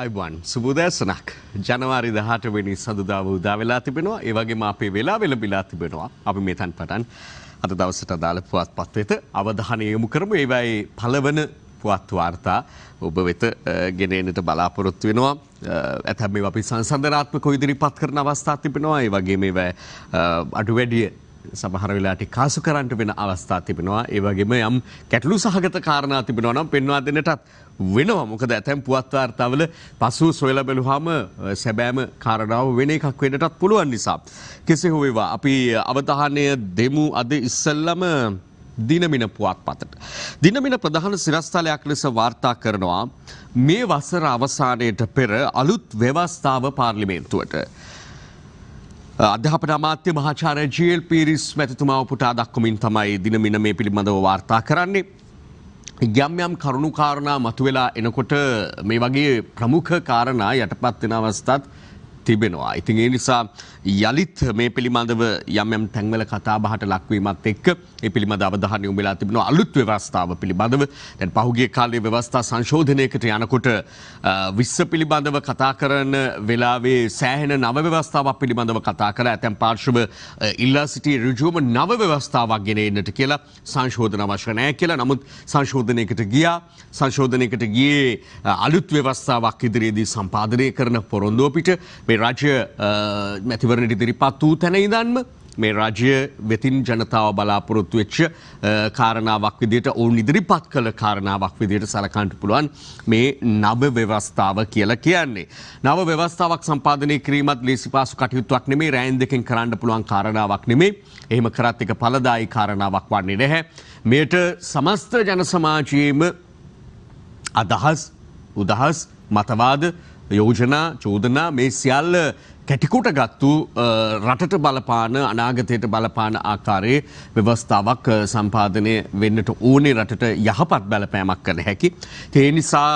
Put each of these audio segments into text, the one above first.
අයිබන් සුබුදෑසනක් ජනවාරි දහටවෙනි සඳදාව උදා වෙලා තිබෙනවා ඒවගේම අපේ වෙලා වෙළබිලා තිබෙනවා අපි මෙතන් පටන් අද දවසට දාල පුවත් පත්වත අවධානය යොමු කරම ඒවයි පලවන පුවත් වාර්තා ඔබ වෙත ගෙනනට බලාපොරොත්තු වෙනවා ඇතැම අපි සංසන්ධරාත්ම කොයිදිරි පත් කරන අවස්ථා තිබෙනවා ඒ වගේ මේ අඩු වැඩිය සමහර වෙලාට කාසු කරන්ට වෙන අවස්ථා තිබෙනවා ඒවගේම යම් කැටලු සහගත කාරණා තිබෙනවා නම් පෙන්වා දෙනටත් වෙනවා මොකද ඇතැම් පුවත්වාර්තාවල පසු සොයල බැලුහම සැබෑම කාරණාව වෙන එකක් වෙනටත් පුළුවන් නිසා. කෙසේ හොවේවා අපි අවධානය දෙමු අද ඉස්සල්ලම දිනමින පුවත් පතට. දිනමින ප්‍රධාන සිරස්ථලයක් ලෙස වාර්තා කරනවා මේ වසර අවසානයට පෙර අලුත් ව්‍යවස්ථාව පාර්ලිමේන්තුවට. අධ්‍යාපන අමාත්‍ය මහාචාර්ය ජීල් පීරිස් මැතිතුමාව පුටා දක්වමින් තමයි දිනමින මේ පිළිබඳව වාර්තා කරන්නේ. යම් යම් කරුණු කාරණා මතුවෙලා එනකොට මේ වගේ ප්‍රමුඛ කාරණා යටපත් වෙන අවස්ථාත් තිබෙනවා. ඉතින් ඒ නිසා යළිත් මේ පිළිබඳව යම් යම් තැන්වල කතා බහට ලක්වීමත් එක්ක ඒ පිළිබඳ අවධානය යොමු වෙලා තිබෙනවා අලුත් ව්‍යවස්ථාව පිළිබඳව. දැන් පහුගිය කාලේ ව්‍යවස්ථා සංශෝධනයකට යනකොට විස්ස පිළිබඳව කතා කරන වෙලාවේ සෑහෙන නව ව්‍යවස්ථාවක් පිළිබඳව කතා කළා. ඇතැම් පාර්ශ්ව ඉල්ලා සිටි ඍජුවම නව ව්‍යවස්ථාවක් ගෙන එන්නට කියලා සංශෝධන අවශ්‍ය නැහැ කියලා. නමුත් සංශෝධනයකට ගියා. සංශෝධනයකට ගියේ අලුත් ව්‍යවස්ථාවක් ඉදිරියේදී සම්පාදනය කරන පොරොන්දු අපිට මේ රජය මැතිවරණට ඉදිරිපත් වූ තැන ඉදන්ම මේ රජය වෙතින් ජනතාව බලාපොරොත්තු වෙච්ච කාරණාවක් විදියට ඔවුන් ඉදිරිපත් කළ කාරණාවක් විදියට සලකන්ට පුළුවන් මේ නව ව්‍යවස්ථාව කියලා කියන්නේ. නව ව්‍යවස්ථාවක් සම්පාධනය කිරීමත් ලේසිපාසු කටයුත්තුවක් නෙමේ රෑන් දෙකින් කරන්න පුළුවන් කාරණාවක් නෙමේ එහෙම කරත්තික පලදායි කාරණාවක් වන්නේ නැහැ. මෙයට සමස්ත ජනසමාජයේම අදහස් උදහස් මතවාද යෝජනා චෝදනා මේ සියල්ල කැටිකොට ගත්තු රටට බලපාන අනාගතයට බලපාන ආකාරයේ ව්‍යවස්ථාවක් සම්පාධනය වෙන්නට ඕනේ රටට යහපත් බැලපෑමක් කන හැකි. ඒ නිසා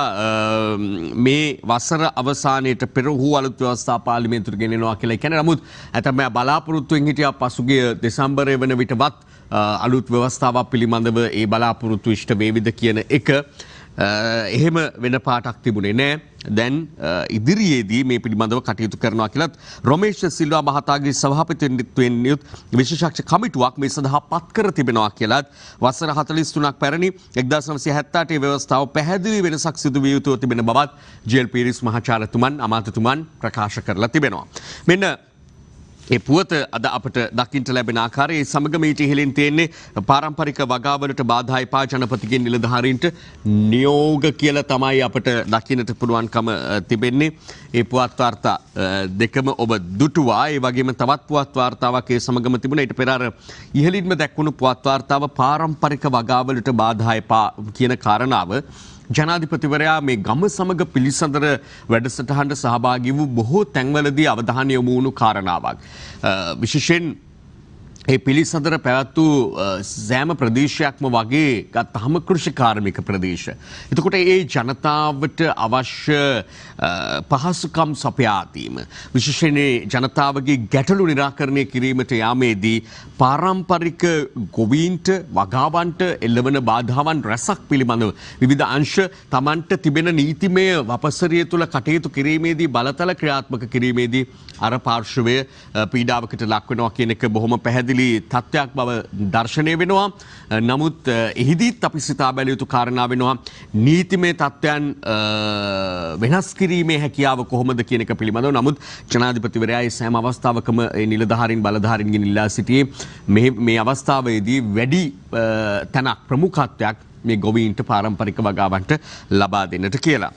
මේ වසර අවසානයට පෙරහූ අලුත් ව්‍යවස්ථා පාලිමේන්තුර ගෙනෙනවා කියලා කැන නමුත් ඇතම බලාපොරොත්තුවෙන් හිටිය පසුගේ දෙසම්බරය වන විටවත් අලුත් ව්‍යවස්ථාවක් පිළිබඳව ඒ බලාපොරොත්තු විෂ්ට වේවිද කියන එක. Uh, එහෙම වෙන පාටක් තිබුණේ නෑ. දැන් uh, ඉදිරියේදී මේ පිළිබඳව කටයුතු කරනවා කියලත් රොමේෂ සිල්වා මහතාගේ සභාපතිත්වයෙන් යුත් විශේෂක්ෂ කමිටුවක් මේ සඳහා පත් කර තිබෙනවා කියලත් වසර 43ක් පැරණි 1978 ව්‍යවස්ථාව පැහැදිලි වෙනසක් සිදු විය යුතුව තිබෙන බවත් ජේල් පීරිස් මහාචාර්යතුමන් අමාත්‍යතුමන් ප්‍රකාශ කරලා තිබෙනවා. මෙන්න ඒ පුවත අද අපට දකිින්ට ලැබෙන ආකාරයේ සමගමීට ඉහලින් තියෙන්නේ පාරම්පරික වගාවලට බාධායිපා ජනපතිගෙන් නිලධහරින්ට නියෝග කියල තමයි අපට දකිනට පුළුවන්කම තිබෙන්නේ. ඒ පුවත්වාර්තා දෙකම ඔබ දුටවා ඒ වගේම තවත් පුවත්වාර්තාවගේ සමගම තිබුණ ට පෙරාර ඉහලින්ම දැක්වුණු පුවත්වාර්තාව පාරම්පරික වගාවලට බාධායිපා කියන කාරණාව. ජනාධිපතිවරයා මේ ගම සමග පිළිසඳර වැඩසටහන්ට සහභාගි වූ බොහෝ තැන්වලදී අවධානය යොමුණු කාරණාවක්. විශෂෙන් ඒ පිළිසඳර පැවැත් වූ සෑම ප්‍රදේශයක්ම වගේ ගත් හම කෘෂිකාර්මික ප්‍රදේශ. එතකොට ඒ ජනතාවට අවශ්‍ය පහසුකම් සපයාතීම. විශෂණයේ ජනතාවගේ ගැටලු නිරාකරණය කිරීමට යාමේදී පාරම්පරික ගොවීන්ට වගාවන්ට එල්ලවන බාධාවන් රැසක් පිළිබඳව. විවිධ අංශ තමන්ට තිබෙන නීතිමය වපසරිය තුළ කටයුතු කිරීමේදී බලතල ක්‍රියාත්මක කිරීමේදී අර පාර්ශවය පීඩාවකට ලක්වෙනවා කියනෙක බොහොම පැහැදිලි. පැහැදිලි තත්ත්වයක් බව දර්ශනය වෙනවා. නමුත් එහිදීත් අපි සිතා බැලියුතු කාරණාව වෙනවා නීතිමය තත්ත්වයන් වෙනස් කිරීමේ හැකියාව කොහොමද කියනක පිළිබඳව නමුත් ජනාධිපතිවරයායි සෑම අවස්ථාවකම නිලධාරින් බලධාරින්ගෙන් ඉල්ලා සිටියේ මේ අවස්ථාවේදී වැඩි තැනක් ප්‍රමුඛත්වයක් මේ ගොවීන්ට පාරම්පරික වගාවන්ට ලබා දෙන්නට කියලා.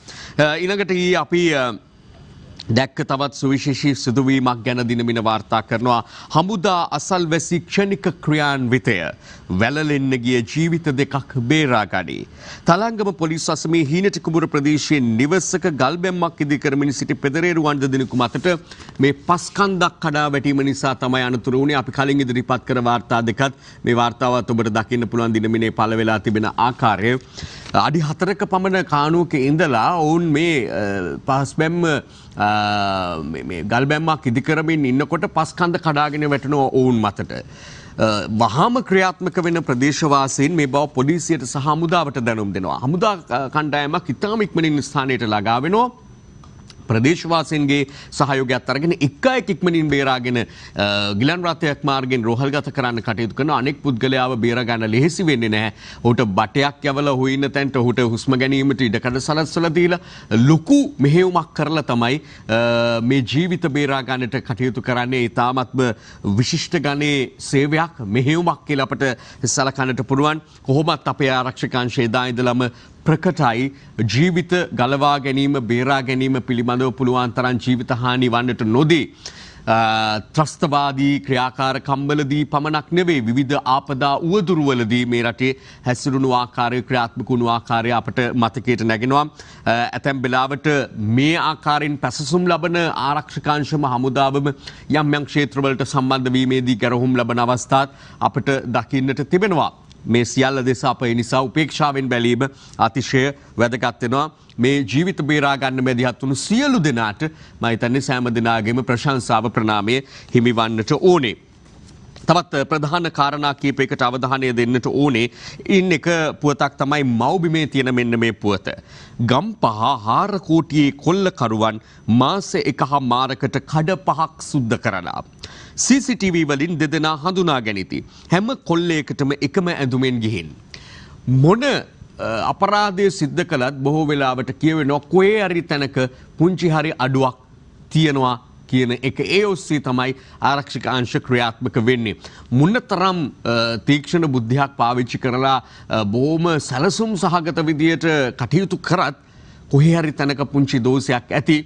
ඉළඟට අපි දැක්ක තවත් සුවිශේෂී සිදුවීමක් ගැන දිනමින වාර්තා කරනවා හමුදා අසල්වැසි ක්ෂණික ක්‍රියාන්විතය වැලලෙන්න ගිය ජීවිත දෙකක් බේරාගනී. තලංගම පොලිස් අසමේ හීනට කුඹුර ප්‍රදේශයේ නිවසක ගල්බැම්මක් ඉදි කරමින් සිටි පෙදරේරු වන්ද දිනකු මතට මේ පස්කන්දක් කඩා වැටීම නිසා තමයි අනතුරු වුණේ අපි කලින් ඉදිරිපත් කර වාර්තා දෙකත් මේ වාර්තාවත් ඔබට දකින්න පුළුවන් දිනමිනේ පළ වෙලා තිබෙන ආකාරය අඩි හතරක පමණ කාණුවක ඉඳලා ඔවුන් මේ පහස් බැම්ම ගල් බැම්මක් ඉදිකරමින් ඉන්නකොට පස්කන්ද කඩාගෙන වැටනෝ ඔවුන් මතට. වහාම ක්‍රියාත්මක වෙන ප්‍රදේශවාසයෙන් මේ බව පොලිසියට සහ හමුදාවට දැනුම් දෙනවා. හමුදා කණ්ඩායමක් ඉතාම ඉක්මනින් ස්ථානයට ලගාවෙනවා. ප්‍රදේශවාසයන්ගේ සහයෝගයක් අරගෙන එක අයෙක් ඉක්මනින් බේරාගෙන ගිලන් රථයක් මාර්ගෙන් රෝහල්ගත කරන්න කටයුතු කරන අනෙක් පුද්ගලයාව බේරගන්න ලෙහෙසි වෙන්නේ නැහැ. ඔහුට බටයක් යවලා හොයින තැන්ට ඔහුට හුස්ම ගැනීමට ඉඩකඩ සලස්වලා දීලා ලොකු මෙහෙයුමක් කරලා තමයි මේ ජීවිත බේරා ගන්නට කටයුතු කරන්නේ. ඊටාත්ම විශිෂ්ට ගණේ සේවයක් මෙහෙයුමක් කියලා අපට සලකන්නට පුළුවන්. කොහොමත් අපේ ආරක්ෂක අංශය දා ඉඳලම ප්‍රකටයි ජීවිත ගලවා ගැනීම බේරා ගැනීම පිළිබඳව පුළුවන් තරන් ජීවිතහානි වන්නට නොදේ. ත්‍රස්තවාදී ක්‍රියාකාර කම්බලදී පමණක් නෙවේ විධ ආපදා වුවදුරුවලදී මේ රටේ හැසිරුණු ආකාරය ක්‍රියාත්මකුණු ආකාරය අපට මතකයට නැගෙනවා. ඇතැම් වෙලාවට මේ ආකාරයෙන් පැසසුම් ලබන ආරක්ෂකාංශම හමුදාවම යම් යංක්ෂේත්‍රවලට සම්බන්ධවීමේදී ගැරහුම් ලබන අවස්ථාත් අපට දකින්නට තිබෙනවා. මේ සියල්ල දෙස අප නිසා උපේක්ෂාවෙන් බැලීම අතිශය වැදගත්වෙනවා මේ ජීවිත බේරාගන්න මැදිහත්වුණු සියලු දෙනාට මහිතන්නේ සෑම දෙනාගේම ප්‍රශංසාව ප්‍රනාමය හිමිවන්නට ඕනේ. තවත් ප්‍රධාන කාරණා කීපයකට අවධානය දෙන්නට ඕනේ ඉන් එක පුවතක් තමයි මවබිමේ තියෙන මෙන්න මේ පුවත. ගම් පහ හාරකෝටියේ කොල්ලකරුවන් මාස එක හා මාරකට කඩ පහක් සුද්ධ කරලා. CCTV වලින් දෙදෙනා හඳුනා ගැනිති. හැම කොල්ලයකටම එකම ඇඳුමෙන් ගිහින්. මොන අපරාධය සිද්ධ කළත් බොහෝ වෙලාවට කියවෙන ඔක්කොේ අරි තැනක පුංචි හරි අඩුවක් තියෙනවා කියන එක ඒ ඔස්සේ තමයි ආරක්ෂික අංශ ක්‍රියාත්මක වෙන්නේ. මුන්න තරම් තීක්ෂණ බුද්ධයක් පාවිච්චි කරලා බෝම සැලසුම් සහගත විදියට කටයුතු කරත් කොහේ හරි තැනක පුංචි දෝෂයක් ඇති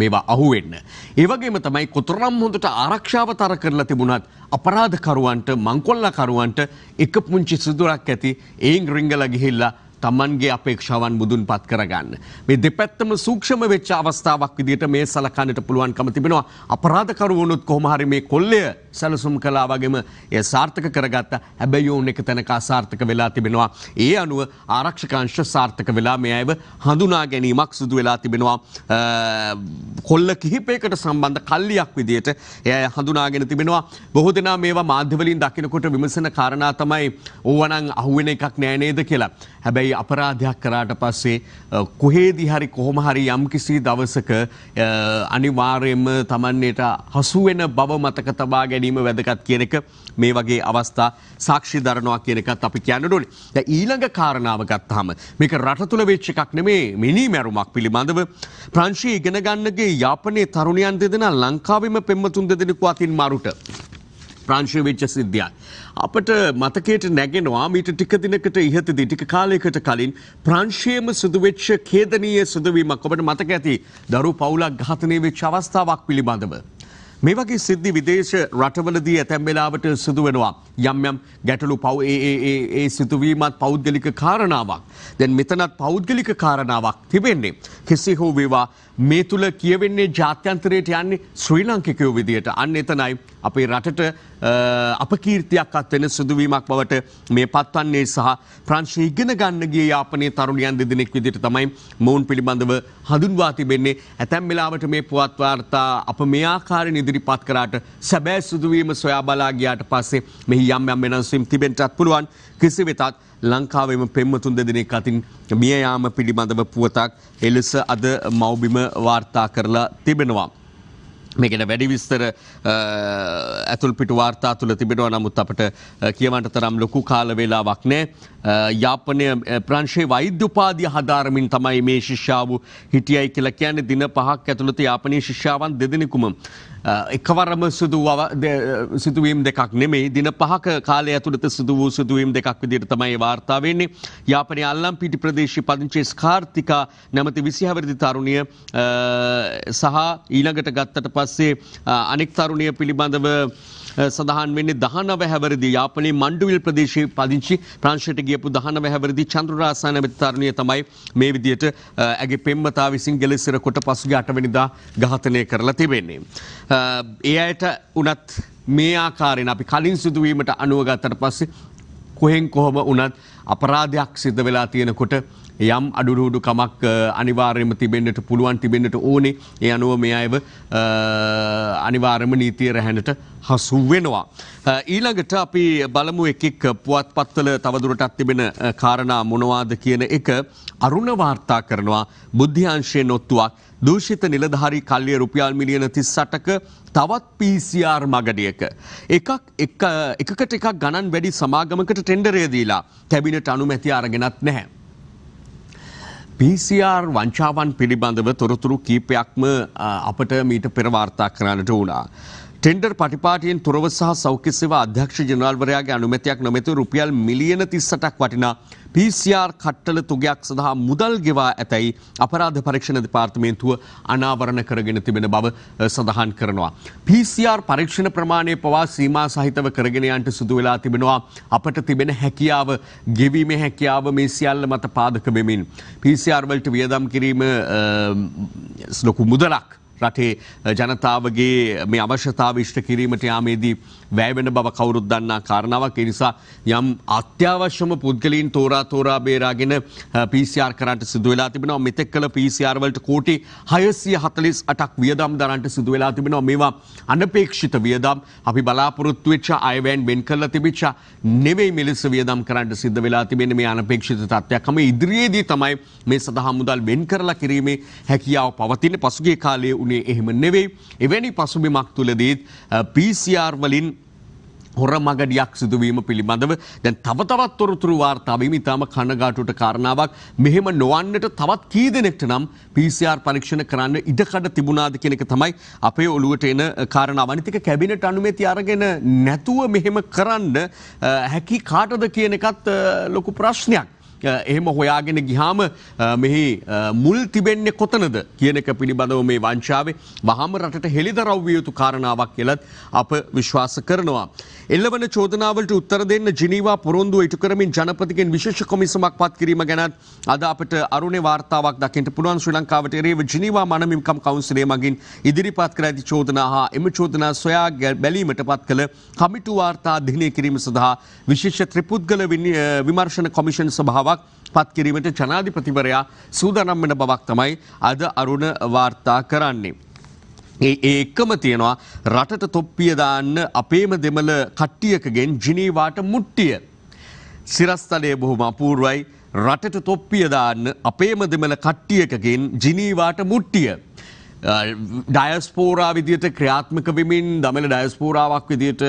මේවා අහුවෙන්න. ඒවගේම තමයි කොතරම් හොඳට ආරක්ෂාව තර කරලා තිබුණත් අපරාධකරුවන්ට මංකොල්ලකරුවන්ට එක පුංචි සිදුරක් ඇති ඒන් රිංගල ගිහිල්ලා තමන්ගේ අපේක්ෂාවන් බුදුන් පත් කරගන්න. මේ දෙපැත්තම සූක්ෂම වෙච්ච අවස්ථාවක් විදිට මේ සලකන්නට පුළුවන්කම තිබෙනවා අපරාධකරුවනුත් කොහොමහරි මේ කොල්ලය සැලසුම් කලා වගේම එය සාර්ථක කරගත්ත හැබැයි ඔවුන් එක තැනක අසාර්ථක වෙලා තිබෙනවා. ඒ අනුව ආරක්ෂකංශ සාර්ථක වෙලා මේ අයව හඳුනා ගැනීමක් සිදු වෙලා තිබෙනවා. කොල්ල කිහිපයකට සම්බන්ධ කල්ලියක් විදියට එය හඳුනාගෙන තිබෙනවා. බොහෝ දෙනා මේවා මාධ්‍යවලින් දකිනකොට විමසන කාරණා තමයි ඕවනං අහුවෙන එකක් නෑනේද කියලා. හැබැයි අපරාධයක් කරාට පස්සේ කොහේදි හරි කොහොම හරි යම් කිසි දවසක අනිවාර්යෙන්ම තමන්නේට හසුවෙන බව මතක තබා ගැන ගැනීම වැදගත් කියනක මේ වගේ අවස්ථා සාක්ෂි දරනවා කියනකත් අපි කියන්න ඕනේ. දැන් ඊළඟ කාරණාව ගත්තාම මේක රට තුල වෙච්ච එකක් නෙමේ මිනි මැරුමක් පිළිබඳව ප්‍රංශී ඉගෙන ගන්නගේ යාපනයේ තරුණයන් දෙදෙනා ලංකාවෙම පෙම්වතුන් දෙදෙනෙකු අතින් මාරුට ප්‍රංශී වෙච්ච සිද්ධියක්. අපට මතකයට නැගෙනවා මීට ටික දිනකට ඉහතදී ටික කාලයකට කලින් ප්‍රංශයේම සිදුවෙච්ච ඛේදනීය සිදුවීමක් ඔබට මතක ඇති දරු පවුලක් ඝාතනය වෙච්ච අවස්ථාවක් පිළිබඳව. මේ වගේ සිද්ධි විදේශ රටවලදී ඇතැම් වෙලාවට සිදු වෙනවා. යම් යම් ගැටලු පව් ඒ සිතුවීමත් පෞද්ගලික කාරණාවක්. දැන් මෙතනත් පෞද්ගලික කාරණාවක් තිබෙන්නේ. කෙසේ හෝ වේවා මේ තුළ කියවෙන්නේ ජාත්‍යන්තරයට යන්නේ ශ්‍රී ලංකිකයෝ විදියට අන්න එතනයි අපේ රටට අපකීර්තියක් අත්වෙන සිදුවීමක් බවට මේ පත්වන්නේ සහ ප්‍රංශය ඉගෙන ගන්නගේ යාපනය තරුණියන් දෙදෙනෙක් විදිට තමයි මොවුන් පිළිබඳව හඳුන්වා තිබෙන්නේ ඇතැම් වෙලාවට මේ පුවත්වාර්තා අප මේ ආකාරයෙන් ඉදිරිපත් කරාට සැබෑ සිදුවීම සොයා බලාගියාට පස්සේ මෙහි යම් යම් වෙනස්වීම් තිබෙන්නත් පුළුවන් කිසි වෙතත් ලංකාවේම පෙම්මතුන් දෙදෙනෙක් අතින් මිය යාම පිළිබඳව පුවතක් එලෙස අද මව්බිම වාර්තා කරලා තිබෙනවා. මේගෙන වැඩි විස්තර ඇතුල් පිට වාර්තා තුළ තිබෙනවා නමුත් අපට කියවන්ට තරම් ලොකු කාලවෙලාවක් නෑ යාපනය ප්‍රංශයේ වෛද්‍යපාදිය හදාරමින් තමයි මේ ශිෂ්‍යාව හිටියයි කියලා කියන්නේ දින පහක් ඇතුළත යාපනය ශිෂ්‍යාවන් දෙදෙනෙකුම එකවරම සිදුවීම් දෙකක් නෙමේ දින පහක කාලය ඇතුළත සිදු වූ සිදුවීම් දෙකක් විදිට තමයි වාර්තාාවන්නේ යාපනය අල්ලම් පිටි ප්‍රදේශි පදිංචේ ස්කාර්තිකා නැමති විසිහවරදි තරුණිය සහ ඊළඟට ගත්තට ප පස්සේ අනෙක් තරුණිය පිළිබඳව සඳහන් වෙන්නේ දහනව හැවරදි යාපනයේ මණ්ඩුවිල් ප්‍රදේශයේ පදිංචි ප්‍රංශයට ගියපු දහනව හැවරදි චන්ද්‍රරාසා නැමැති තරුණිය තමයි මේ විදියට ඇගේ පෙම්වතා විසින් ගෙලෙසිර කොට පසුගිය අටවෙනිදා ඝාතනය කරලා තිබෙන්නේ. ඒ අයට උනත් මේ ආකාරයෙන් අපි කලින් සිදුවීමට අනුව ගත්තට පස්සේ කොහෙන් කොහොම වනත් අපරාධයක් සිද්ධ වෙලා තියෙනකොට යම් අඩුරුහුඩු කමක් අනිවාර්යම තිබෙන්න්නට පුළුවන් තිබෙන්න්නට ඕනේ ඒ අනුව මේ අයව අනිවාර්යම නීතිය රැහැනට හසු වෙනවා. ඊළඟට අපි බලමු එකෙක් පුවත් පත්වල තවදුරටත් තිබෙන කාරණා මොනවාද කියන එක අරුණ වාර්තා කරනවා බුද්ධ්‍යංශය නොත්තුවක් දූෂිත නිලධාරී කල්ලිය රුපියල් මිලියන තිස්සටක තවත් පිසිR මගඩියක. එකක් එකකට එකක් ගණන් වැඩි සමාගමකට ටෙන්ඩරය දීලා කැබිනට අනුමැති අරගෙනත් නැහැ. පිසිR වංචාවන් පිළිබඳව තොරතුරු කීපයක්ම අපට මීට පෙරවාර්තා කරන්නට වුණා. ටෙන්ඩර් පටිපාටියෙන් තොරව සහ සෞඛ්‍ය සේවා අධ්‍යක්ෂ ජනරාල්වරයාගේ අනුමැතියක් නොමැතිව රුපියල් මිලියන 38ක් වටිනා PCR කට්ටල තුගයක් සඳහා මුදල් ගෙවා ඇතැයි අපරාධ පරීක්ෂණ දෙපාර්තමේන්තුව අනාවරණ කරගෙන තිබෙන බව සඳහන් කරනවා. PCR පරීක්ෂණ ප්‍රමාණය පවා සීමා සහිතව කරගෙන යන්නට සිදු වෙලා තිබෙනවා. අපට තිබෙන හැකියාව ගෙවීමේ හැකියාව මේ සියල්ල මත පාදක වෙමින් PCR වලට වියදම් කිරීම ලොකු මුදලක් රටේ ජනතාවගේ මේ අවශ්‍යතාව විෂ්ට කිරීමට යාමේදී වැෑවෙන බව කවුරුත් දන්නා කාරණාවක් එනිසා යම් අත්‍යවශ්‍යම පුද්ගලින් තෝරා තෝරා බේරාගෙන පිසිR කරට සිදුවෙලා තිබෙනවා මෙතෙක් කළ පිසිRවලට කෝටි හයසිය හතලිස් අටක් වියදම් දරන්ට සිදුවෙලා තිබෙනවා මේවා අනපේක්ෂිත වියදම් අපි බලාපොරොත්තුවෙච්ච අයවෑන් වෙන් කල්ල තිබිච්චා නෙවෙයි මිලෙස වියදම් කරන්ට සිද්ධ වෙලා තිබෙන මේ අනපේක්ෂිත තත්වයක් හම ඉදිරියේදී තමයි මේ සඳහා මුදල් වෙන් කරලා කිරීමේ හැකියාව පවතින පසුගේ කාලයේ උන වුණේ එහෙම නෙවෙයි. එවැනි පසුබිමක් තුලදීත් PCR වලින් හොර මගඩියක් සිදුවීම පිළිබඳව දැන් තව තවත් තොරතුරු වාර්තාවීම ඉතාම කණගාටුට කාරණාවක් මෙහෙම නොවන්නට තවත් කී දෙනෙක්ට නම් PCR පරීක්ෂණ කරන්න ඉඩකඩ තිබුණාද කියන එක තමයි අපේ ඔළුවට එන කාරණාව. අනිතික කැබිනට් අනුමැතිය අරගෙන නැතුව මෙහෙම කරන්න හැකි කාටද කියන එකත් ලොකු ප්‍රශ්නයක්. එහෙම හොයාගෙන ගිහාම මෙහි මුල් තිබෙන්නේ කොතනද කියනක පිළිබඳව මේ වංචාවේ වහම රටට හෙළිදරව්විය යුතු කාරණාවක් කියලත් අප විශ්වාස කරනවා. එල්ලවන චෝදනාවලට උත්තර දෙන්න ජිනීවා පොරොන්දුව ඉටු කරමින් ජනපතිකෙන් විශේෂ කොමිසමක් පත් කිරීම ගැනත් අද අපට අරුණේ වාර්තාවක් දකිට පුළුවන් ශ්‍රී ලංකාවට එරේව ජිනීවා මනමින්කම් කවන්සිලේ මගින් ඉදිරිපත් කර ඇති චෝදනා හා එම චෝදනා සොයා බැලීමට පත් කළ කමිටු වාර්තා අධිනය කිරීම සඳහා විශේෂ ත්‍රිපුද්ගල විමර්ශන කොමිෂන් සභාවක් බවක් පත්කිරීමට ජනාධිපතිවරයා සූදනම් වෙන බවක් තමයි අද අරුණ වාර්තා කරන්නේ. ඒ ඒක්කම තියෙනවා රටට තොප්පියදාන්න අපේම දෙමළ කට්ටියකගෙන් ජිනීවාට මුට්ටිය. සිරස්තලය බොහොම අපූර්ුවයි රටට තොප්පියදාන්න අපේම දෙමළ කට්ටියකගෙන් ජිනීවාට මුට්ටිය. ඩයස්පෝරා විදියට ක්‍රියාත්මක වෙමින් දමල ඩයස්පෝරාවක් විදියට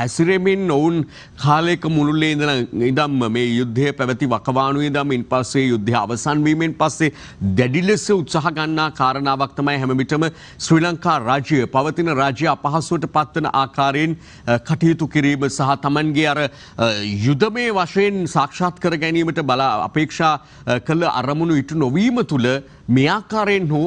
හැසිරෙමින් ඔවුන් කාලයක මුළුල්ලේ ඉඳන ඉදම් මේ යුද්ධය පැවැති වකවානුවේ දම් ඉන් පස්සේ යුද්ධ අවසන්වීමෙන් පස්සේ දැඩිලෙස උත්සාහ ගන්නා කාරණාවක් තමයි හැමවිටම ශ්‍රී ලංකා රාජ්‍ය පවතින රාජ්‍ය අපහසුවට පත්වන ආකාරයෙන් කටයුතු කිරීම සහ තමන්ගේ අර යුදමේ වශයෙන් සාක්ෂාත් කර ගැනීමට බලා අපේක්ෂා කළ අරමුණු ඉටු නොවීම තුළ මේ ආකාරයෙන් හෝ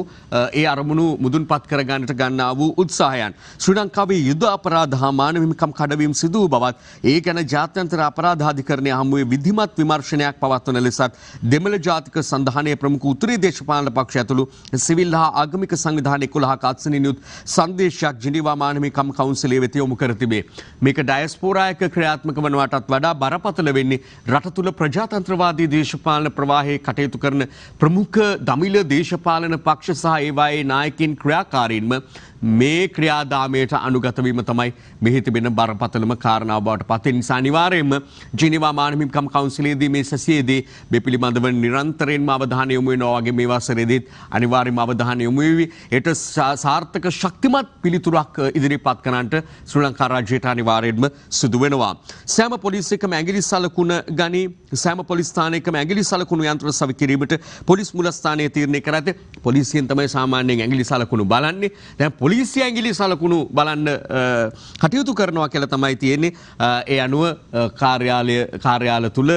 ඒ අරමුණු මුදුන් පත් කරගන්නට ගන්නා වූ උත්සාහයන්. ශ්‍රී ලංකාවේ යුද අපරාධ හා මානවහිමිකම් කඩවීම් සිදු වූ බවත් ඒ ගැන ජාත්‍යන්තර අපරාධාධිකරණය හමුවේ විධිමත් විමර්ශනයක් පවත්වන ලෙසත් දෙමළ ජාතික සඳහනය ප්‍රමුඛ උතුරේ දේශපාලන පක්ෂ ඇතුළු සිවිල් හා ආගමික සංවිධානය 11ක අත්සනිනුත් සංදේශයක් ජිනීවා මානවහිමිකම් කවුන්සිලයේ වෙත යොමු කර තිබේ. මේක ඩයස්පෝරායක ක්‍රියාත්මක වනවටත් වඩා බරපතල වෙන්නේ රට තුළ ප්‍රජාතන්ත්‍රවාදී දේශපාලන ප්‍රවාහයේ කටයුතු කරන ප්‍රමුඛ දමිළ දේශපාලන පක්ෂ සහ ඒවායේ නායකින් ක්‍රියාකාරීන්ම මේ ක්‍රියාදාමයට අනුගතවීම තමයි මෙහි තිබෙන බරපතලම කාරණාව බවට පත් වෙන නිසා අනිවාර්යයෙන්ම ජිනීවා මානව හිමිකම් කවුන්සිලයේදී මේ සැසියේදී මේ පිළිබඳව නිරන්තරයෙන්ම අවධානය යොමු වෙනවා වගේ මේ වසරේදීත් අනිවාර්යයෙන්ම අවධානය යොමු වෙවි. ඒට සාර්ථක ශක්තිමත් පිළිතුරක් ඉදිරිපත් කරන්නට ශ්‍රී ලංකා රාජ්‍යයට අනිවාර්යයෙන්ම සිදු වෙනවා. සෑම පොලිස් එකම ඇඟිලි සලකුණ ගනි සෑම පොලිස් ස්ථානයකම ඇඟිලි සලකුණු යන්ත්‍ර සවි කිරීමට පොලිස් මුලස්ථානයේ තීරණය කර ඇත. පොලිසියෙන් තමයි සාමාන්‍යයෙන් ඇඟිලි සලකුණු බලන්නේ. දැන් පොලිස් පොලිසි ඇගිලි සලකුණු බලන්න කටයුතු කරනවා කියල තමයි තියෙන්නේ ඒ අනුව කාර්යාල තුළ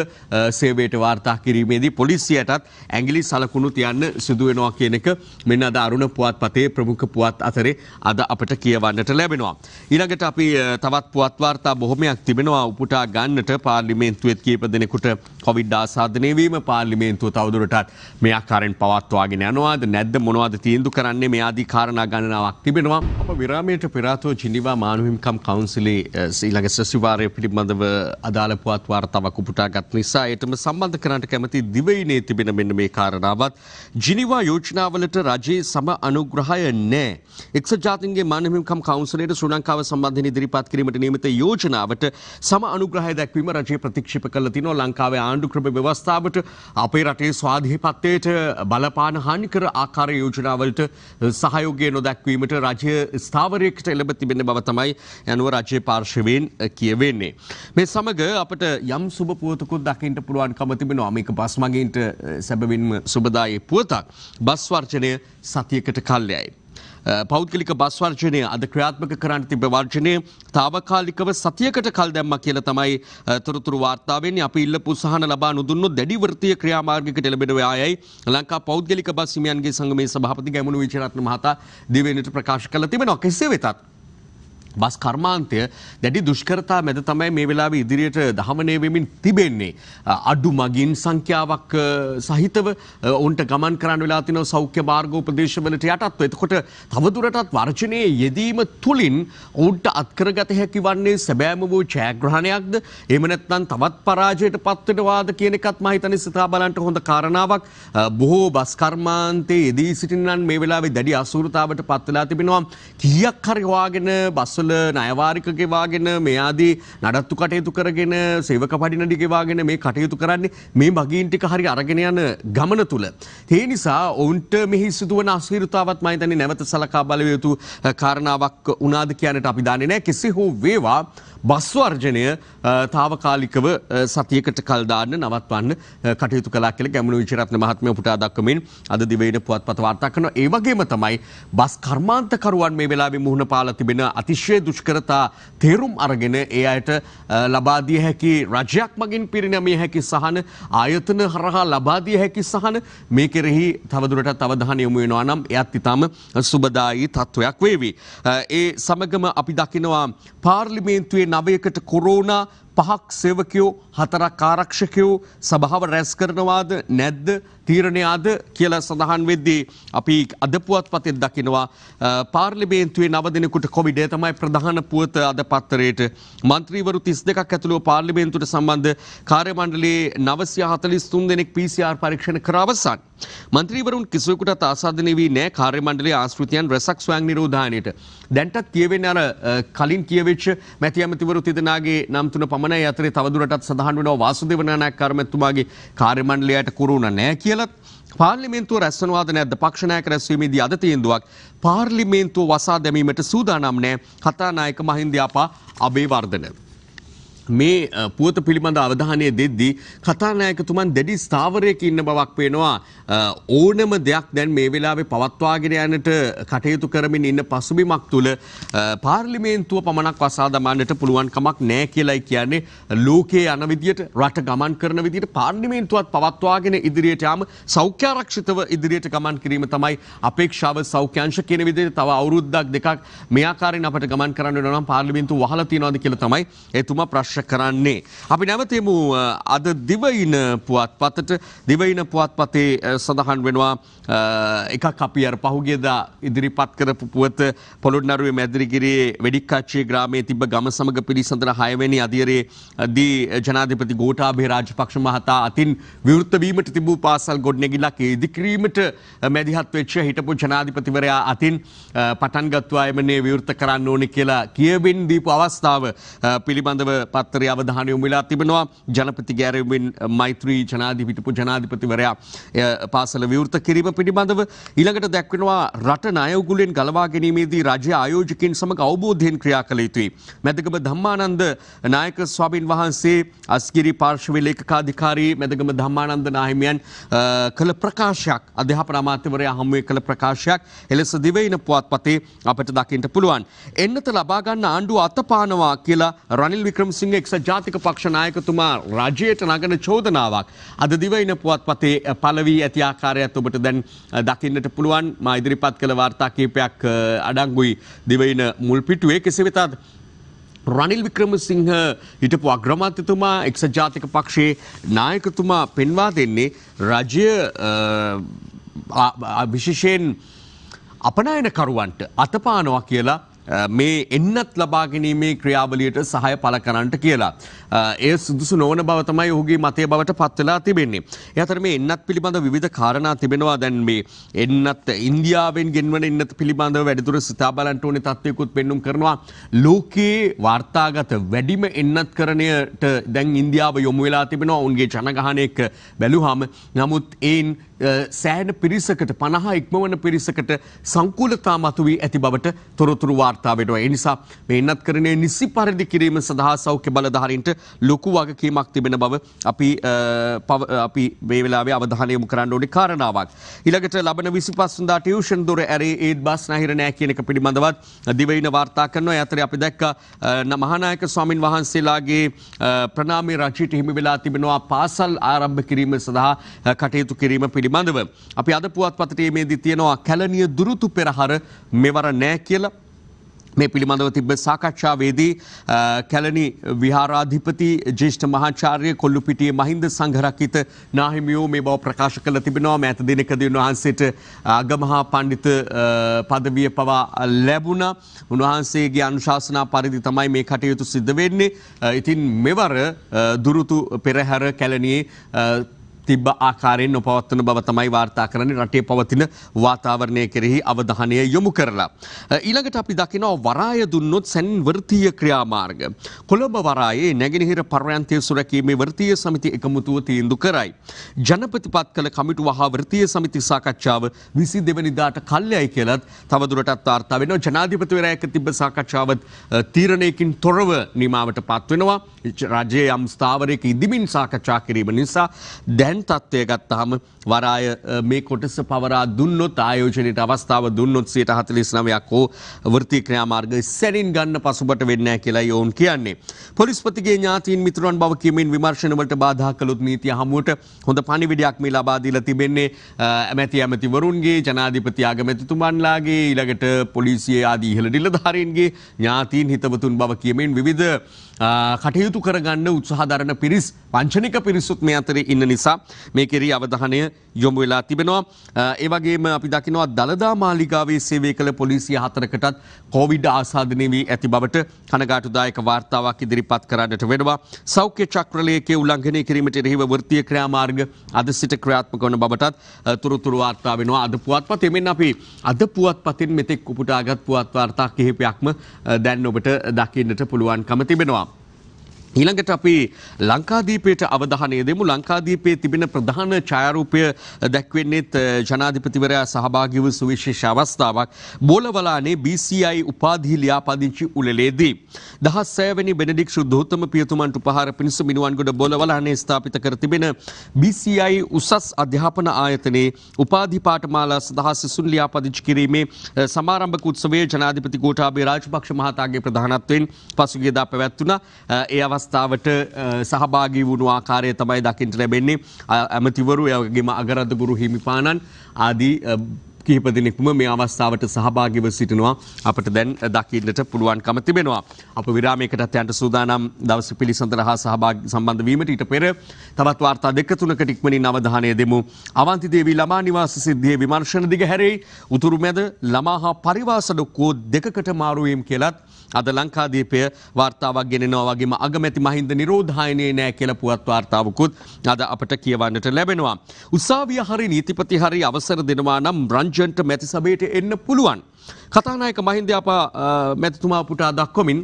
සේවේට වාර්තා කිරීමේදී පොලිසියටත් ඇගිලි සලකුණු තියන්න සිදුවෙනවා කියනෙක මෙන්න අද අරුණ පුවත් පතේ ප්‍රමුඛ පුවත් අතරේ අද අපට කියවන්නට ලැබෙනවා. ඉනඟට අපි තවත් පුවත්වාර්තා බොහොමයක් තිබෙනවා උපුටා ගන්නට පාර්ලිමේන්තුවත් කීප දෙනෙකුට කොවිඩ් ආසාධනයවීම පාර්ලිමේන්තුව තවදුරටත් මෙයා කරෙන් පවත්වාගෙන යනවාද නැද්ද මොනවාද තීන්දු කරන්නේ මෙයාදී කාරණ ගණනාවක් තිබෙන වෙනවා අප විරාමයට පෙරාතෝ ජිනිවා මානුහිම්කම් කවන්සිලේ ඊළඟ සැසිවාරය පිළිබඳව අදාළ පුවත් වාර්තාවක් උපුටා ගත් නිසා ඒටම සම්බන්ධ කරන්නට කැමති දිවයිනේ තිබෙන මෙන්න මේ කාරණාවත් ජිනිවා යෝජනාවලට රජයේ සම අනුග්‍රහය නෑ. එක්සත් ජාතීන්ගේ මානුහිම්කම් කවන්සිලයට ශ්‍රී ලංකාව සම්බන්ධයෙන් ඉදිරිපත් කිරීමට නියමිත යෝජනාවට සම අනුග්‍රහය දැක්වීම රජය ප්‍රතික්ෂේප කළ තිනවා ලංකාවේ ආණ්ඩු ක්‍රම ව්‍යවස්ථාවට අපේ රටේ ස්වාධීපත්වයට බලපාන හානිකර ආකාර යෝජනාවලට සහයෝගය නොදැක්වීමට රජ රාජ්‍ය ස්ථාවරයකට එළඹ තිබෙන බව තමයි යනුව රජයේ පාර්ශවයෙන් කියවෙන්නේ. මේ සමග අපට යම් සුබ පුවතකුත් දකිට පුළුවන්කම තිබෙනවා මේක බස් මගේන්ට සැබවින්ම සුබදායේ පුවතක් බස් වර්ජනය සතියකට කල්යයි. පෞද්ගලික බස් වර්ජනය අද ක්‍රියාත්මක කරන්න තිබ වර්ජනය තාවකාලිකව සතියකට කල් දැම්ම කියල තමයි තොරතුරු වාර්තාවෙන් අප ඉල්ල පුසාහන ලබා නොදුන්නු දැඩිවෘතිය ක්‍රියාමාර්ගිකට ලැබෙනව ආයයි ලංකා පෞද්ගලික බස් හිමියන්ගේ සංගමේ සභාපති ගැමුණු විචරත්න මහතා දිවෙනට ප්‍රකාශ කළ තිබෙනවා කෙසේ වෙතත්. බස් කර්මාන්තය දැඩි දුෂ්කරතා මැද තමයි මේ වෙලාව ඉදිරියට දහමනය වෙමින් තිබෙන්නේ. අඩු මගින් සංඛ්‍යාවක් සහිතව ඔන්ට ගමන් කරන්න වෙලාතින සෞඛ්‍ය භාර්ගෝ ප්‍රදේශවලට යටත්ව එතකොට තවදුරටත් වර්චනය යෙදීම තුළින් ඔවුන්ට අත්කරගත හැකි වන්නේ සැබෑම වූ ජයග්‍රහණයක්ද එමනැත්නන් තවත් පරාජයට පත්වටවාද කියනෙකත් මහිතනි සිතා බලන්ට හොඳ කාරණාවක් බොහෝ බස්කර්මාන්තයේ යෙදී සිටින්නන් මේ වෙලාවේ දැඩි අසුරතාවට පත්වෙලා තිබෙනවා කියක් හරිවාගෙන බස්වල සල්පවල නයවාරික ගෙවාගෙන මේ ආදී නඩත්තු කටයුතු කරගෙන සේවක පඩිනඩි ගෙවාගෙන මේ කටයුතු කරන්නේ මේ මගීන් ටික හරි අරගෙන යන ගමන තුල. ඒ නිසා ඔවුන්ට මෙහි සිදුවන අස්වීරතාවත් මම හිතන්නේ නැවත සලකා බලවිය යුතු කාරණාවක් වුණාද කියන්නට අපි දන්නේ නැහැ. කෙසේ හෝ වේවා වස්වර්ජනය තාවකාලිකව සතියකට කල්දාන්න නවත්වන්න කටයුතු කලා කියල ගැමුණු විචරත්න මහත්මය පුටා දක්වමින් අද දිවයින පුවත් පත වාර්තා කරන ඒවගේම තමයි බස් කර්මාන්තකරුවන් මේ වෙලාවෙ මුහුණ පාල තිබෙන අතිශය දුෂ්කරතා තේරුම් අරගෙන ඒ අයට ලබාදිය හැකි රජයක් මගින් පිරිනමිය හැකි සහන ආයතන හරහා ලබාදිය හැකි සහන මේ කෙරෙහි තවදුරට අවධාන යොමු වෙනවා නම් එයත් ඉතාම සුබදායි තත්ත්වයක් වේවි. ඒ සමගම අපි දකිනවා පාර්ලිමේන්තුවේ නවයකට කොරෝනා පහක් සේවකයෝ හතරක් ආරක්ෂකයෝ සභාව රැස් කරනවාද නැද්ද තීරණය අද කියලා සඳහන් වෙද්දී අපි අද පුවත් පතෙත් දකිනවා පාර්ලිමේන්තුවේ නව දිනකට කොවිඩය තමයි ප්‍රධාන පුවත අද පත්තරයට මන්ත්‍රීවරු 32ක් ඇතුළුව පාර්ලිමේන්තුවට සම්බන්ධ කාර්ය මණ්ඩලයේ 943 දෙනෙක් PCR පරීක්ෂණ කර අවසන්. මන්ත්‍රීවරුන් කිසිවෙකුටත් ආසාදනය වී නෑ කාර්ය මණ්ඩලයේ ආශෘතයන් රැසක් ස්වයං නිරෝධානයට. දැන්ටත් කියවෙන්නේ අර කලින් කියවෙච්ච මැති ඇමතිවරු තිදෙනාගේ නම් තුන පමණ ගමන යතරේ තවදුරටත් සඳහන් වෙනවා වාසුදේව නායක කර්මතුමාගේ කාර්යමණ්ඩලයට කුරුණ නැහැ කියලා පාර්ලිමේන්තුව රැස්වනවාද නැද්ද පක්ෂණයක රැස්වීමේදී අද තීන්දුවක් පාර්ලිමේන්තුව වසා දැමීමට සූදානම් නෑ කතානායක මහින්දයාපා අබේවර්ධන. මේ පුවත පිළිබඳ අවධානය දෙද්දී කතානායකතුමන් දැඩි ස්ථාවරයක ඉන්න බවක් පේනවා ඕනම දෙයක් දැන් මේ වෙලාවේ පවත්වාගෙන යන්නට කටයුතු කරමින් ඉන්න පසුබිමක් තුළ පාර්ලිමේන්තුව පමණක් වසා දමන්නට පුළුවන් කමක් නැහැ කියලායි කියන්නේ ලෝකයේ යන විදියට රට ගමන් කරන විදියට පාර්ලිමේන්තුවත් පවත්වාගෙන ඉදිරියට යාම සෞඛ්‍යාරක්ෂිතව ඉදිරියට ගමන් කිරීම තමයි අපේක්ෂාව සෞඛ්‍යංශ කියන විදිහට තව අවුරුද්දක් දෙකක් මේ ආකාරයෙන් අපිට ගමන් කරන්න වෙනවා නම් පාර්ලිමේන්තුව වහලා තියනවාද කියලා තමයි එතුමා ප්‍රශ්න ස්පර්ශ කරන්නේ. අපි නැවතෙමු අද දිවයින පුවත්පතට දිවයින පුවත්පතේ සඳහන් වෙනවා එකක් අපි අර පහුගියදා ඉදිරිපත් කරපු පුවත පොළොන්නරුවේ මැදිරිගිරියේ වෙඩික්කාච්චියේ ග්‍රාමයේ තිබ්බ ගම සමග පිළිසඳර 6 වෙනි අධියරේ දී ජනාධිපති ගෝඨාභය රාජපක්ෂ මහතා අතින් විවෘත වීමට තිබූ පාසල් ගොඩනැගිල්ලක් ඉදිකිරීමට මැදිහත් වෙච්ච හිටපු ජනාධිපතිවරයා අතින් පටන් ගත්වා එමනේ විවෘත කරන්න ඕනේ කියලා කියවෙන් දීපු අවස්ථාව පිළිබඳව පත් පත්තරය අවධානය යොමුලා තිබෙනවා ජනපති ගැරවෙන් මෛත්‍රී ජනාධිපිටපු ජනාධිපතිවරයා පාසල විවෘත කිරීම පිළිබඳව ඊළඟට දැක්වෙනවා රට නයවගුලෙන් ගලවා ගැනීමේදී රජය ආයෝජකින් සමඟ අවබෝධයෙන් ක්‍රියා කළ යුතුයි. මැදකම ධම්මානන්ද නායක ස්වාමින් වහන්සේ අස්කිරි පාර්ශවය ලේඛකාධිකාරී මැදගම ධම්මානන්ද නාහිමියන් කළ ප්‍රකාශයක් අධ්‍යාපන අමාත්‍යවරයා හමුවේ කළ ප්‍රකාශයක් එලෙස දිවයින පුවත්පතේ අපට දකින්න පුළුවන්. එන්නත ලබා ගන්න ආණ්ඩුව අතපානවා කියලා රනිල් වික්‍රමසිංහ සිටින එක්ස ජාතික පක්ෂ නායකතුමා රජයට නගන චෝදනාවක් අද දිවයින පුවත්පතේ පළවී ඇති ආකාරයත් ඔබට දැන් දකින්නට පුළුවන් මා ඉදිරිපත් කළ වාර්තා කීපයක් අඩංගුයි දිවයින මුල් පිටුවේ කෙසේ වෙතත් රනිල් වික්‍රමසිංහ හිටපු අග්‍රමාත්‍යතුමා එක්ස ජාතික පක්ෂයේ නායකතුමා පෙන්වා දෙන්නේ රජය විශෂයෙන් අපනයනකරුවන්ට අතපානවා කියලා මේ එන්නත් ලබා ගැනීමේ ක්‍රියාවලියට සහය පළ කරන්නට කියලා. ඒ සුදුසු නොවන බව තමයි ඔහුගේ මතය බවට පත් වෙලා තිබෙන්නේ. ඒ අතර මේ එන්නත් පිළිබඳ විවිධ කාරණා තිබෙනවා දැන් මේ එන්නත් ඉන්දියාවෙන් ගෙන්වන එන්නත් පිළිබඳව වැඩිදුර සිතා බලන්න ඕනේ තත්ත්වයකුත් පෙන්눔 කරනවා. ලෝකයේ වාර්තාගත වැඩිම එන්නත්කරණයට දැන් ඉන්දියාව යොමු වෙලා තිබෙනවා. ඔවුන්ගේ ජනගහනය එක්ක බැලුවාම නමුත් ඒන් සෑන පිරිසකට පණහා ඉක්මවන පිරිසකට සංකූලතා මතුවී ඇති බවට තොරතුරු වාර්තා වෙනවා. ඒ නිසා මේ එන්නත් කරණය නිසි පරිදි කිරීම සඳහා සෞඛ්‍ය බලධාරීන්ට ලොකු වගකීමක් තිබෙන බව අපි අපි මේ වෙලාවේ අවධානය යොමු කරන්න ඕනේ කාරණාවක්. ඊළඟට ලබන 25 වෙනිදා ටියුෂන් දොර ඇරේ ඒත් බස් නැහිර නෑ කියන එක පිළිබඳවත් දිවයින වාර්තා කරනවා. ඒ අතරේ අපි දැක්කා මහානායක ස්වාමින් වහන්සේලාගේ ප්‍රණාමය රජයට හිමි වෙලා තිබෙනවා පාසල් ආරම්භ කිරීම සඳහා කටයුතු කිරීම පිළිබඳව පිළිබඳව. අපි අද පුවත්පතටේ මේදී තියෙනවා කැලනිය දුරුතු පෙරහර මෙවර නෑ කියලා මේ පිළිබඳව තිබ සාකච්ඡාවේදී කැලනි විහාරාධිපති ජේෂ්ඨ මහාචාර්ය කොල්ලුපිටියේ මහින්ද සංඝරක්කිත නාහිමියෝ මේ බව ප්‍රකාශ කළ තිබෙනවා මෑත දිනකදී උන්වහන්සේට අගමහා පඬිත පදවිය පවා ලැබුණා උන්වහන්සේගේ අනුශාසනා පරිදි තමයි මේ කටයුතු සිද්ධ වෙන්නේ ඉතින් මෙවර දුරුතු පෙරහැර කැලණියේ තිබ්බ ආකාරයෙන් නොපවත්වන බව තමයි වාර්තා කරන්නේ රටේ පවතින වාතාවරණය කෙරෙහි අවධානය යොමු කරලා. ඊළඟට අපි දකිනවා වරාය දුන්නොත් සැන් වෘත්තීය ක්‍රියාමාර්ග. කොළඹ වරායේ නැගෙනහිර පර්යන්තය සුරැකීමේ වෘත්තීය සමිති එකමුතුව තීන්දු කරයි. ජනපතිපත් කළ කමිටුව හා වෘත්තීය සමිති සාකච්ඡාව විසි දෙවනිදාට කල්යයි කියලත් තවදුරටත් වාර්තා වෙනවා ජනාධිපතිවරයා එක්ක තිබ්බ සාකච්ඡාවත් තීරණයකින් තොරව නිමාවට පත්වෙනවා. රජයේ යම් ස්ථාවරයක ඉදිමින් සාකච්ඡා කිරීම නිසා දැන් දැන් තත්ත්වය ගත්තාම වරාය මේ කොටස පවරා දුන්නොත් ආයෝජනයට අවස්ථාව දුන්නොත් සියට හතලිස් නමයක් හෝ වෘතිය ක්‍රියාමාර්ග සැනින් ගන්න පසුබට වෙන්න කියලා යෝන් කියන්නේ. පොලිස්පතිගේ ඥාතීන් මිතුරන් බව කියමින් විමර්ශනවලට බාධා කළොත් නීතිය හමුවට හොඳ පණිවිඩයක් මේ ලබා දීලා තිබෙන්නේ ඇමැති ඇමතිවරුන්ගේ ජනාධිපති ආගමැතිතුමන්ලාගේ ඊළඟට පොලිසිය ආදී ඉහළ නිලධාරීන්ගේ ඥාතීන් හිතවතුන් බව කියමින් විවිධ කටයුතු කරගන්න උත්සාහධරණ පිරිස් පංචනික පිරිසුත් මේ අතරේ ඉන්න නිසා මේ කෙරී අවධානය යොමු වෙලා තිබෙනවා. ඒවගේම අපි දකිනවා දළදා මාලිගාවේ සේවය කළ පොලිසිය හතරකටත් කෝවිඩ් ආසාධනය වී ඇති බවට කනගාටුදායක වාර්තාවක් ඉදිරිපත් කරන්නට වෙනවා. සෞඛ්‍ය චක්‍රලයකේ උල්ලංඝනය කිරීමට එරෙහිව වෘත්තීය ක්‍රියාමාර්ග අද සිට ක්‍රියාත්මක වන බවටත් තොරතුරු වාර්තා වෙනවා. අද පුවත්පත් එමෙන් අපි අද පුවත්පතින් මෙතෙක් උපුටාගත් පුවත් වාර්තා කිහිපයක්ම දැන් ඔබට දකින්නට පුළුවන්කම තිබෙනවා. ඊළඟට අපි ලංකාදීපයට අවධානය දෙමු ලංකාදීපයේ තිබෙන ප්‍රධාන ඡායාරූපය දැක්වෙන්නේත් ජනාධිපතිවරයා සහභාගී වූ සුවිශේෂ අවස්ථාවක් බෝලවලානේ BCI උපාධි ලියාපදිංචි උළෙලේදී 16 වෙනි බෙනඩික් සුද්ධෝත්තම පියතුමන්ට උපහාර පිණිස මිනුවන්ගොඩ බෝලවලානේ ස්ථාපිත කර තිබෙන BCI උසස් අධ්‍යාපන ආයතනයේ උපාධි පාඨමාලා සඳහා සිසුන් ලියාපදිංචි කිරීමේ සමාරම්භක උත්සවයේ ජනාධිපති ගෝඨාභය රාජපක්ෂ මහතාගේ ප්‍රධානත්වයෙන් පසුගියදා පැවැත්වුණා ඒ අවස්ථාවේ අවස්ථාවට සහභාගී වුණු ආකාරය තමයි දකිින්ට ලැබෙන්නේ ඇමතිවරු යගේම අගරද ගුරු හිමිපාණන් ආදී කිහිප දෙනෙක්ම මේ අවස්ථාවට සහභාගිව සිටිනවා අපට දැන් දකින්නට පුළුවන්කම තිබෙනවා. අප විරාමයකටත් යන්ට සූදානම් දවස පිළිසඳර හා සහභාග සම්බන්ධ වීමට ඊට පෙර තවත් වාර්තා දෙක තුනකට ඉක්මනින් අවධානය දෙමු. අවන්ති දේවී ළමා නිවාස සිද්ධියේ විමර්ශන දිග හැරේ උතුරු මැද ළමා හා පරිවාස ඩොක්කෝ දෙකකට මාරු වීම කියලත් අද ලංකාදීපය වාර්තාවක් ගෙනනවා වගේම අගමැති මහින්ද නිරෝධායනයේ නෑ කියලා පුවත් වාර්තාවකුත් අද අපට කියවන්නට ලැබෙනවා. උසාවිය හරි නීතිපති හරි අවසර දෙනවා නම් රංජන්ට මැතිසබේට එන්න පුළුවන්. කතානායක මහින්ද අප මැතිතුමා පුටා දක්වමින්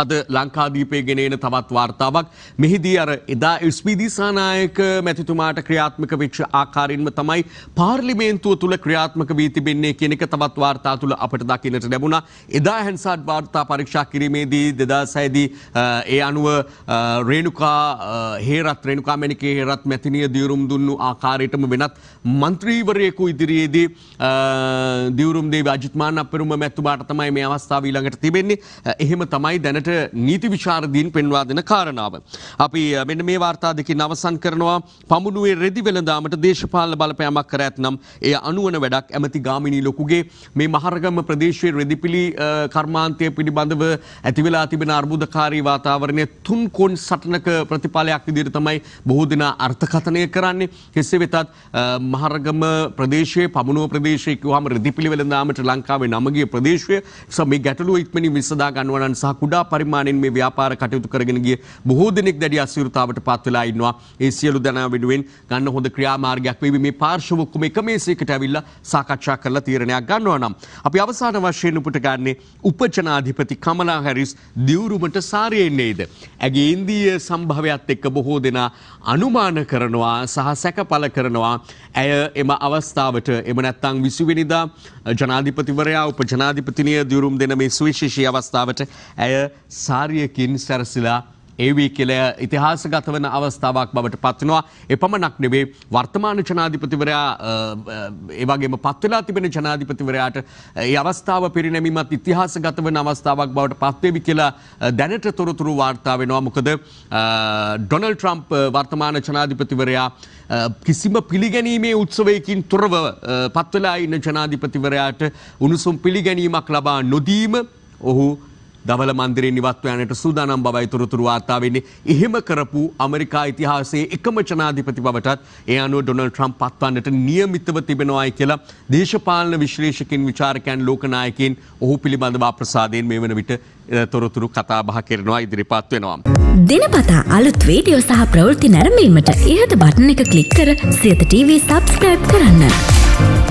අද ලංකාදීපේ ගෙනන තවත් වාර්තාවක් මෙහිදී අර එදා ස්පීදිසානායක මැතිතුමාට ක්‍රියාත්මක වෙච්ච ආකාරයෙන්ම තමයි පාර්ලිමේන්තුව තුළ ක්‍රියාත්මක වී තිබෙන්නේ කියන එක තවත් වාර්තා තුළ අපට දකින්නට ලැබුණා. එදා හැන්සාඩ් වාර්තා පරීක්ෂා කිරීමේදී 2006දී ඒ අනුව රේණුකා හේරත් රේණුකා මැණිකේ හේරත් මැතිණිය දියුරුම් දුන්නු ආකාරයටම වෙනත් മന്ത്രിවරයෙකු ඉදිරියේදී දියුරුම් දේව අජිත් මාන්නප්පරුම මැතිතුමාට තමයි මේ අවස්ථාව ඊළඟට තිබෙන්නේ. එහෙම තමයි දැනට දැනට නීති විශාරදීන් පෙන්වා දෙන කාරණාව. අපි මෙන්න මේ වාර්තා දෙකින් අවසන් කරනවා පමුණුවේ රෙදි වෙළඳාමට දේශපාලන බලපෑමක් කර ඇතනම් එය අනුවන වැඩක් ඇමති ගාමිණී ලොකුගේ මේ මහරගම ප්‍රදේශයේ රෙදිපිලි කර්මාන්තය පිළිබඳව ඇතිවෙලා තිබෙන අර්බුදකාරී වාතාවරණය තුන් කොන් සටනක ප්‍රතිඵලයක් විදිහට තමයි බොහෝ දෙනා අර්ථකථනය කරන්නේ. කෙසේ වෙතත් මහරගම ප්‍රදේශයේ පමුණුව ප්‍රදේශයේ කිව්වම රෙදිපිලි වෙළඳාමට ලංකාවේ නමගේ ප්‍රදේශය සම මේ ගැටලුව ඉක්මනින් විසඳා ගන්නවා නම් සහ කුඩා පරිමාණයෙන් මේ ව්‍යාපාර කටයුතු කරගෙන ගිය බොහෝ දෙනෙක් දැඩි අසීරුතාවට පත් වෙලා ඉන්නවා. ඒ සියලු දෙනා වෙනුවෙන් ගන්න හොඳ ක්‍රියාමාර්ගයක් වේවි මේ පාර්ශව ඔක්කොම එක මේසයකට ඇවිල්ලා සාකච්ඡා කරලා තීරණයක් ගන්නවා නම් අපි අවසාන වශයෙන් උපුට ගන්නේ උපජනාධිපති කමලා හැරිස් දියුරුමට සාරයෙන් එයිද? ඇගේ ඉන්දීය සම්භවයත් එක්ක බොහෝ දෙනා අනුමාන කරනවා සහ සැකපල කරනවා. ඇය එම අවස්ථාවට එම නැත්තං විසිවෙනිදා ජනාධිපතිවරයා උප ජනාධිපතිනය දියුරුම් දෙන මේ සුවිශේෂී අවස්ථාවට ඇය සාරියකින් සැරසිලා ඒවී කියලය ඉතිහාසගත වන අවස්ථාවක් බවට පත්වනවා. එපමණක් නෙවේ වර්තමාන ජනාධිපතිවරයා ඒවගේම පත්වෙලා තිබෙන ජනාධිපතිවරයාට ඒ අවස්ථාව පිරිනැමීමත් ඉතිහාසගත වන අවස්ථාවක් බවට පත්වේවි කියලා දැනට තොරතුරු වාර්තා වෙනවා. මොකද ඩොනල් ට්‍රම්ප් වර්තමාන ජනාධිපතිවරයා කිසිම පිළිගැනීමේ උත්සවයකින් තොරව පත්වලා ඉන්න ජනාධිපතිවරයාට උණුසුම් පිළිගැනීමක් ලබා නොදීම ඔහු දවල මන්දිරේ නිවත්ව යන්නට සූදානම් බවයි තොරතුරු වාර්තා වෙන්නේ. එහෙම කරපු ඇමරිකා ඉතිහාසයේ එකම ජනාධිපති බවටත් ඒ අනුව ඩොනල්ඩ් ට්‍රම්ප් පත්වන්නට නියමිතව තිබෙනවායි කියලා දේශපාලන විශ්ලේෂකින් විචාරකයන් ලෝකනායකයන් ඔහු පිළිබඳව අප්‍රසාදයෙන් මේ වන විට තොරතුරු කතාබහ කරනවා ඉදිරිපත් වෙනවා. දෙනපතා අලුත් වීඩියෝ සහ ප්‍රවෘත්ති නැරඹීමට ඉහත බටන එක ක්ලික් කර සියත TV සබස්ක්‍රයිබ් කරන්න.